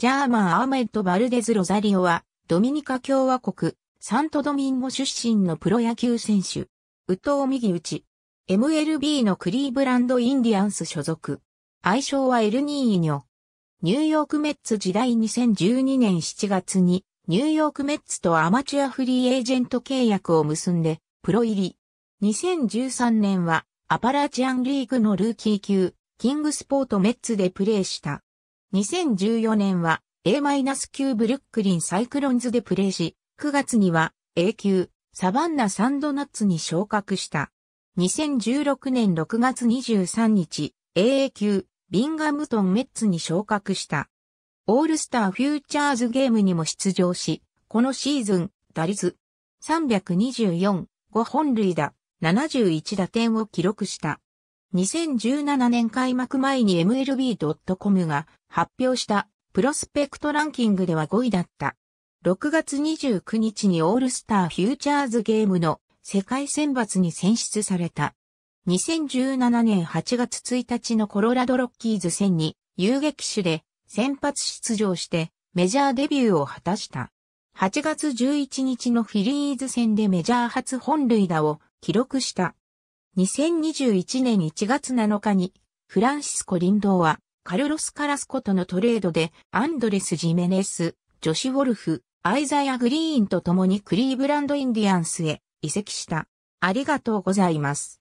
ジャーマン・アーメット・バルデズ・ロザリオは、ドミニカ共和国、サントドミンゴ出身のプロ野球選手。宇藤右打ち。MLB のクリーブランド・インディアンス所属。愛称はエルニーニョ。ニューヨークメッツ時代2012年7月に、ニューヨークメッツとアマチュアフリーエージェント契約を結んで、プロ入り。2013年は、アパラチアンリーグのルーキー級、キングスポートメッツでプレーした。2014年は A-9 ブルックリンサイクロンズでプレーし、9月には A 級サバンナサンドナッツに昇格した。2016年6月23日、AA 級ビンガムトンメッツに昇格した。オールスターフューチャーズゲームにも出場し、このシーズン、打率324、5本塁打、71打点を記録した。2017年開幕前に MLB.com が発表したプロスペクトランキングでは5位だった。6月29日にオールスターフューチャーズゲームの世界選抜に選出された。2017年8月1日のコロラドロッキーズ戦に遊撃手で先発出場してメジャーデビューを果たした。8月11日のフィリーズ戦でメジャー初本塁打を記録した。2021年1月7日に、フランシスコ・リンドーは、カルロス・カラスコとのトレードで、アンドレス・ジメネス、ジョシュ・ウォルフ、アイザイア・グリーンと共にクリーブランド・インディアンスへ移籍した。ありがとうございます。